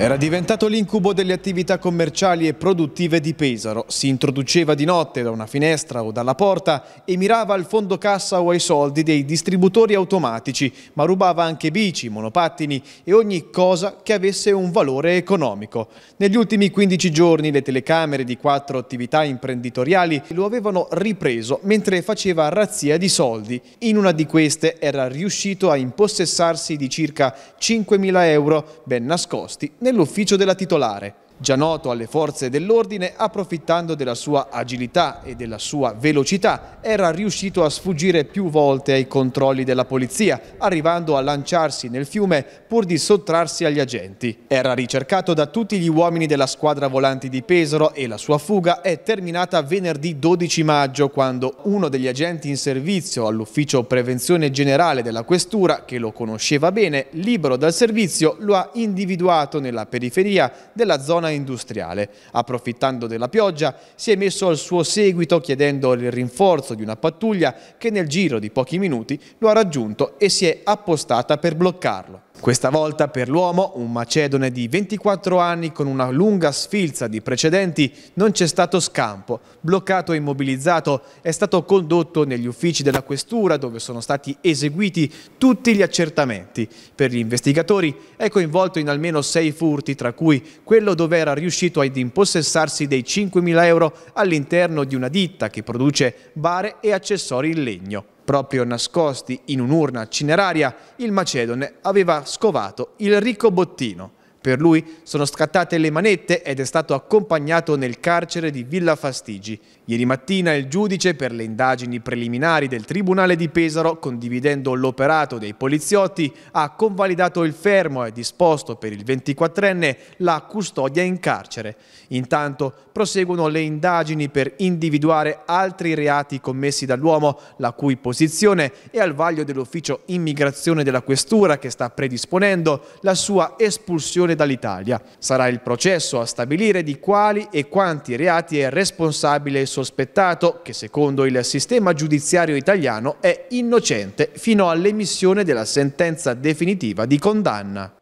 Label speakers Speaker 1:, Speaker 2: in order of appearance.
Speaker 1: Era diventato l'incubo delle attività commerciali e produttive di Pesaro. Si introduceva di notte da una finestra o dalla porta e mirava al fondo cassa o ai soldi dei distributori automatici, ma rubava anche bici, monopattini e ogni cosa che avesse un valore economico. Negli ultimi 15 giorni le telecamere di quattro attività imprenditoriali lo avevano ripreso mentre faceva razzia di soldi. In una di queste era riuscito a impossessarsi di circa 5.000 euro ben nascosti nel nell'ufficio della titolare già noto alle forze dell'ordine, approfittando della sua agilità e della sua velocità, era riuscito a sfuggire più volte ai controlli della polizia, arrivando a lanciarsi nel fiume pur di sottrarsi agli agenti. Era ricercato da tutti gli uomini della squadra volanti di Pesaro e la sua fuga è terminata venerdì 12 maggio, quando uno degli agenti in servizio all'ufficio prevenzione generale della questura, che lo conosceva bene, libero dal servizio, lo ha individuato nella periferia della zona zona industriale. Approfittando della pioggia, si è messo al suo seguito chiedendo il rinforzo di una pattuglia che nel giro di pochi minuti lo ha raggiunto e si è appostata per bloccarlo. Questa volta per l'uomo, un macedone di 24 anni con una lunga sfilza di precedenti, non c'è stato scampo. Bloccato e immobilizzato, è stato condotto negli uffici della questura dove sono stati eseguiti tutti gli accertamenti. Per gli investigatori è coinvolto in almeno sei furti, tra cui quello dove era riuscito ad impossessarsi dei 5.000 euro all'interno di una ditta che produce bare e accessori in legno. Proprio nascosti in un'urna cineraria, il Macedone aveva scovato il ricco bottino per lui sono scattate le manette ed è stato accompagnato nel carcere di Villa Fastigi. Ieri mattina il giudice per le indagini preliminari del Tribunale di Pesaro, condividendo l'operato dei poliziotti, ha convalidato il fermo e disposto per il 24enne la custodia in carcere. Intanto proseguono le indagini per individuare altri reati commessi dall'uomo, la cui posizione è al vaglio dell'ufficio immigrazione della Questura che sta predisponendo la sua espulsione fuorileggione dall'Italia. Sarà il processo a stabilire di quali e quanti reati è responsabile il sospettato, che secondo il sistema giudiziario italiano è innocente fino all'emissione della sentenza definitiva di condanna.